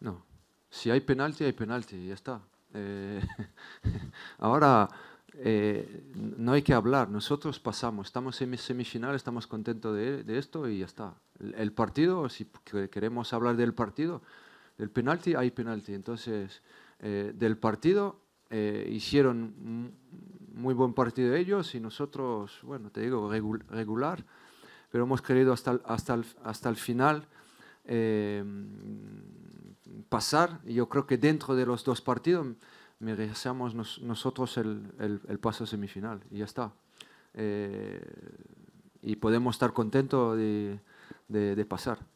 No. Si hay penalti, hay penalti, ya está. Eh, ahora eh, no hay que hablar, nosotros pasamos, estamos en semifinal, estamos contentos de, esto y ya está. El, partido, si queremos hablar del partido, del penalti, hay penalti. Entonces, eh, del partido hicieron muy buen partido ellos y nosotros, bueno, te digo, regular, pero hemos querido hasta, hasta, el, hasta el final pasar. Yo creo que dentro de los dos partidos merecemos nosotros el, el, paso semifinal y ya está. Eh, y podemos estar contentos de pasar.